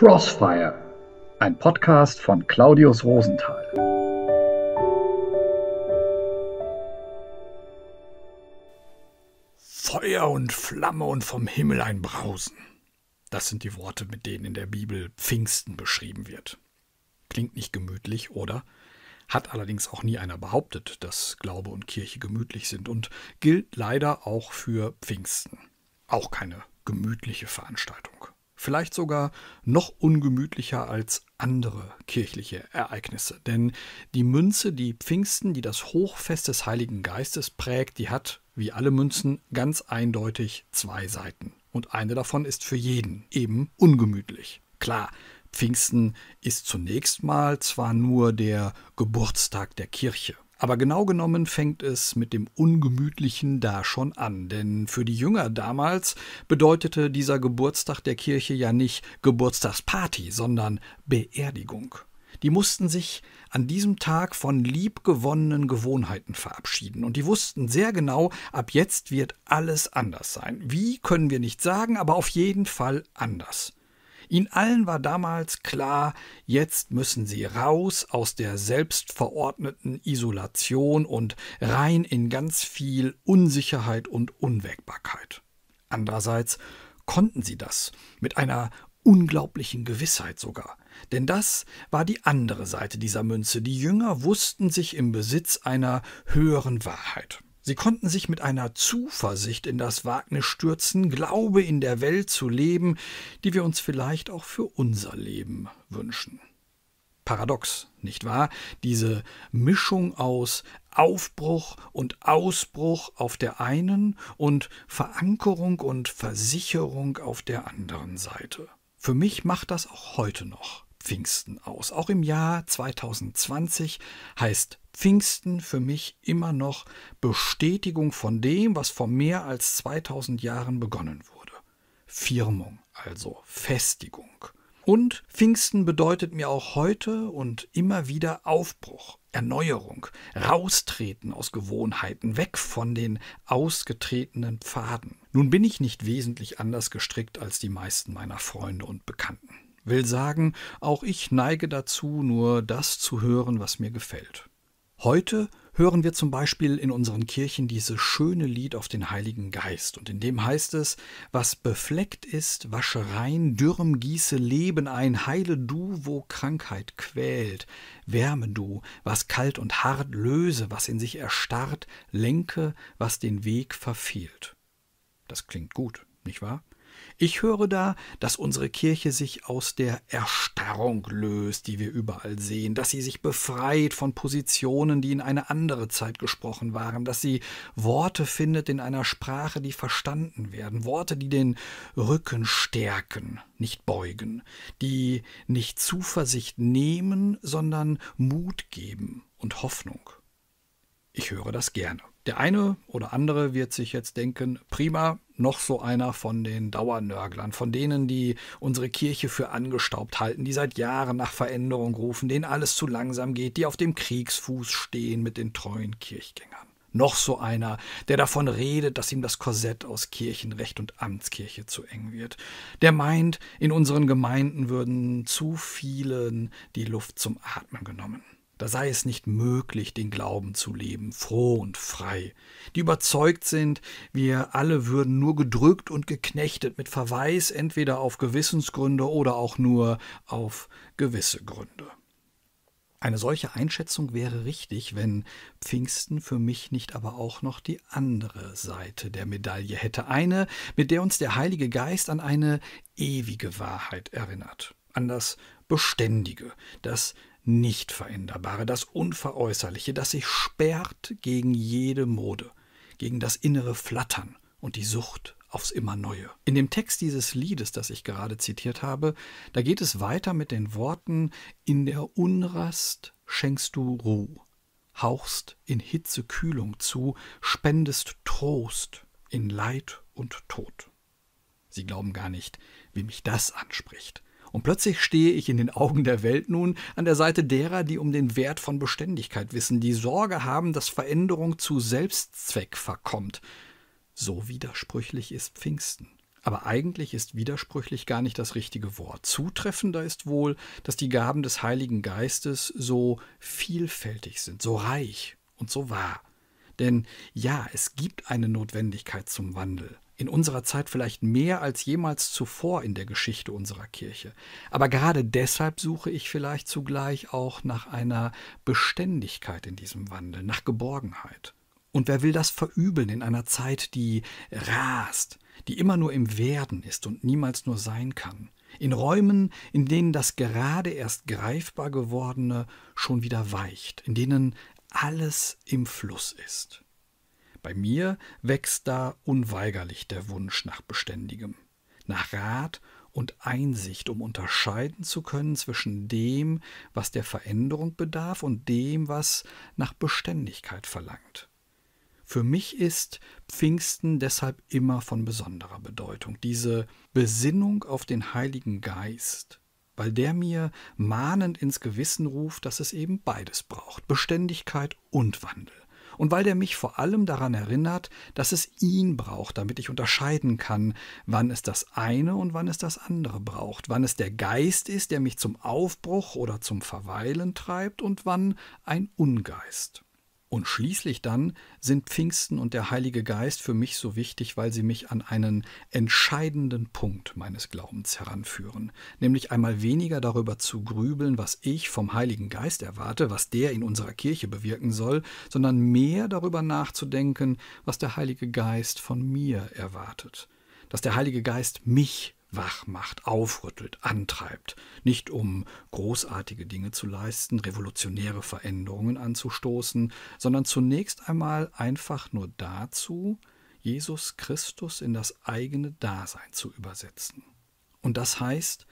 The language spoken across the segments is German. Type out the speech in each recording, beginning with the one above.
Crossfire, ein Podcast von Claudius Rosenthal. Feuer und Flamme und vom Himmel ein Brausen. Das sind die Worte, mit denen in der Bibel Pfingsten beschrieben wird. Klingt nicht gemütlich, oder? Hat allerdings auch nie einer behauptet, dass Glaube und Kirche gemütlich sind und gilt leider auch für Pfingsten. Auch keine gemütliche Veranstaltung vielleicht sogar noch ungemütlicher als andere kirchliche Ereignisse. Denn die Münze, die Pfingsten, die das Hochfest des Heiligen Geistes prägt, die hat, wie alle Münzen, ganz eindeutig zwei Seiten. Und eine davon ist für jeden eben ungemütlich. Klar, Pfingsten ist zunächst mal zwar nur der Geburtstag der Kirche, aber genau genommen fängt es mit dem Ungemütlichen da schon an, denn für die Jünger damals bedeutete dieser Geburtstag der Kirche ja nicht Geburtstagsparty, sondern Beerdigung. Die mussten sich an diesem Tag von liebgewonnenen Gewohnheiten verabschieden und die wussten sehr genau, ab jetzt wird alles anders sein. Wie können wir nicht sagen, aber auf jeden Fall anders. Ihnen allen war damals klar, jetzt müssen sie raus aus der selbstverordneten Isolation und rein in ganz viel Unsicherheit und Unwägbarkeit. Andererseits konnten sie das mit einer unglaublichen Gewissheit sogar. Denn das war die andere Seite dieser Münze. Die Jünger wussten sich im Besitz einer höheren Wahrheit. Sie konnten sich mit einer Zuversicht in das Wagnis stürzen, Glaube in der Welt zu leben, die wir uns vielleicht auch für unser Leben wünschen. Paradox, nicht wahr? Diese Mischung aus Aufbruch und Ausbruch auf der einen und Verankerung und Versicherung auf der anderen Seite. Für mich macht das auch heute noch Pfingsten aus. Auch im Jahr 2020 heißt Pfingsten für mich immer noch Bestätigung von dem, was vor mehr als 2000 Jahren begonnen wurde. Firmung, also Festigung. Und Pfingsten bedeutet mir auch heute und immer wieder Aufbruch, Erneuerung, raustreten aus Gewohnheiten, weg von den ausgetretenen Pfaden. Nun bin ich nicht wesentlich anders gestrickt als die meisten meiner Freunde und Bekannten will sagen, auch ich neige dazu, nur das zu hören, was mir gefällt. Heute hören wir zum Beispiel in unseren Kirchen dieses schöne Lied auf den Heiligen Geist, und in dem heißt es, was befleckt ist, wasche rein, dürrem gieße Leben ein, heile du, wo Krankheit quält, wärme du, was kalt und hart löse, was in sich erstarrt, lenke, was den Weg verfehlt. Das klingt gut, nicht wahr? Ich höre da, dass unsere Kirche sich aus der Erstarrung löst, die wir überall sehen, dass sie sich befreit von Positionen, die in eine andere Zeit gesprochen waren, dass sie Worte findet in einer Sprache, die verstanden werden, Worte, die den Rücken stärken, nicht beugen, die nicht Zuversicht nehmen, sondern Mut geben und Hoffnung. Ich höre das gerne. Der eine oder andere wird sich jetzt denken, prima, noch so einer von den Dauernörglern, von denen, die unsere Kirche für angestaubt halten, die seit Jahren nach Veränderung rufen, denen alles zu langsam geht, die auf dem Kriegsfuß stehen mit den treuen Kirchgängern. Noch so einer, der davon redet, dass ihm das Korsett aus Kirchenrecht und Amtskirche zu eng wird. Der meint, in unseren Gemeinden würden zu vielen die Luft zum Atmen genommen da sei es nicht möglich, den Glauben zu leben, froh und frei, die überzeugt sind, wir alle würden nur gedrückt und geknechtet mit Verweis entweder auf Gewissensgründe oder auch nur auf gewisse Gründe. Eine solche Einschätzung wäre richtig, wenn Pfingsten für mich nicht aber auch noch die andere Seite der Medaille hätte, eine, mit der uns der Heilige Geist an eine ewige Wahrheit erinnert, an das Beständige, das Nichtveränderbare, das Unveräußerliche, das sich sperrt gegen jede Mode, gegen das innere Flattern und die Sucht aufs immer Neue. In dem Text dieses Liedes, das ich gerade zitiert habe, da geht es weiter mit den Worten In der Unrast schenkst du Ruhe, hauchst in Hitze Kühlung zu, spendest Trost in Leid und Tod. Sie glauben gar nicht, wie mich das anspricht. Und plötzlich stehe ich in den Augen der Welt nun an der Seite derer, die um den Wert von Beständigkeit wissen, die Sorge haben, dass Veränderung zu Selbstzweck verkommt. So widersprüchlich ist Pfingsten. Aber eigentlich ist widersprüchlich gar nicht das richtige Wort. Zutreffender ist wohl, dass die Gaben des Heiligen Geistes so vielfältig sind, so reich und so wahr. Denn ja, es gibt eine Notwendigkeit zum Wandel in unserer Zeit vielleicht mehr als jemals zuvor in der Geschichte unserer Kirche. Aber gerade deshalb suche ich vielleicht zugleich auch nach einer Beständigkeit in diesem Wandel, nach Geborgenheit. Und wer will das verübeln in einer Zeit, die rast, die immer nur im Werden ist und niemals nur sein kann? In Räumen, in denen das gerade erst greifbar gewordene schon wieder weicht, in denen alles im Fluss ist. Bei mir wächst da unweigerlich der Wunsch nach Beständigem, nach Rat und Einsicht, um unterscheiden zu können zwischen dem, was der Veränderung bedarf und dem, was nach Beständigkeit verlangt. Für mich ist Pfingsten deshalb immer von besonderer Bedeutung, diese Besinnung auf den Heiligen Geist, weil der mir mahnend ins Gewissen ruft, dass es eben beides braucht, Beständigkeit und Wandel und weil der mich vor allem daran erinnert, dass es ihn braucht, damit ich unterscheiden kann, wann es das eine und wann es das andere braucht, wann es der Geist ist, der mich zum Aufbruch oder zum Verweilen treibt und wann ein Ungeist. Und schließlich dann sind Pfingsten und der Heilige Geist für mich so wichtig, weil sie mich an einen entscheidenden Punkt meines Glaubens heranführen, nämlich einmal weniger darüber zu grübeln, was ich vom Heiligen Geist erwarte, was der in unserer Kirche bewirken soll, sondern mehr darüber nachzudenken, was der Heilige Geist von mir erwartet, dass der Heilige Geist mich wach macht, aufrüttelt, antreibt, nicht um großartige Dinge zu leisten, revolutionäre Veränderungen anzustoßen, sondern zunächst einmal einfach nur dazu, Jesus Christus in das eigene Dasein zu übersetzen. Und das heißt,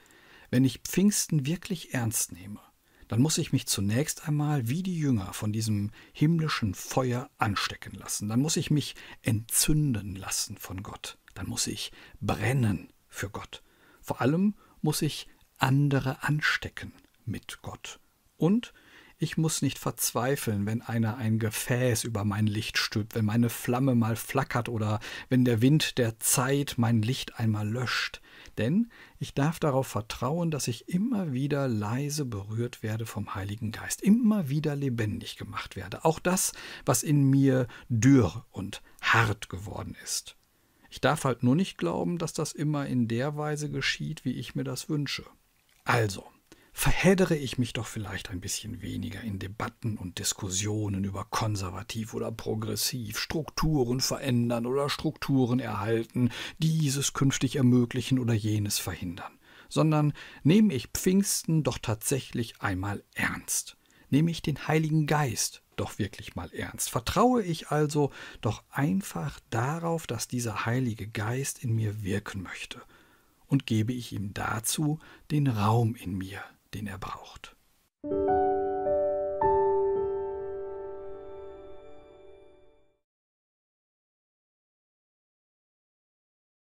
wenn ich Pfingsten wirklich ernst nehme, dann muss ich mich zunächst einmal wie die Jünger von diesem himmlischen Feuer anstecken lassen, dann muss ich mich entzünden lassen von Gott, dann muss ich brennen für Gott. Vor allem muss ich andere anstecken mit Gott. Und ich muss nicht verzweifeln, wenn einer ein Gefäß über mein Licht stülpt, wenn meine Flamme mal flackert oder wenn der Wind der Zeit mein Licht einmal löscht. Denn ich darf darauf vertrauen, dass ich immer wieder leise berührt werde vom Heiligen Geist, immer wieder lebendig gemacht werde. Auch das, was in mir dürr und hart geworden ist. Ich darf halt nur nicht glauben, dass das immer in der Weise geschieht, wie ich mir das wünsche. Also, verheddere ich mich doch vielleicht ein bisschen weniger in Debatten und Diskussionen über konservativ oder progressiv, Strukturen verändern oder Strukturen erhalten, dieses künftig ermöglichen oder jenes verhindern, sondern nehme ich Pfingsten doch tatsächlich einmal ernst. Nehme ich den Heiligen Geist doch wirklich mal ernst. Vertraue ich also doch einfach darauf, dass dieser Heilige Geist in mir wirken möchte, und gebe ich ihm dazu den Raum in mir, den er braucht.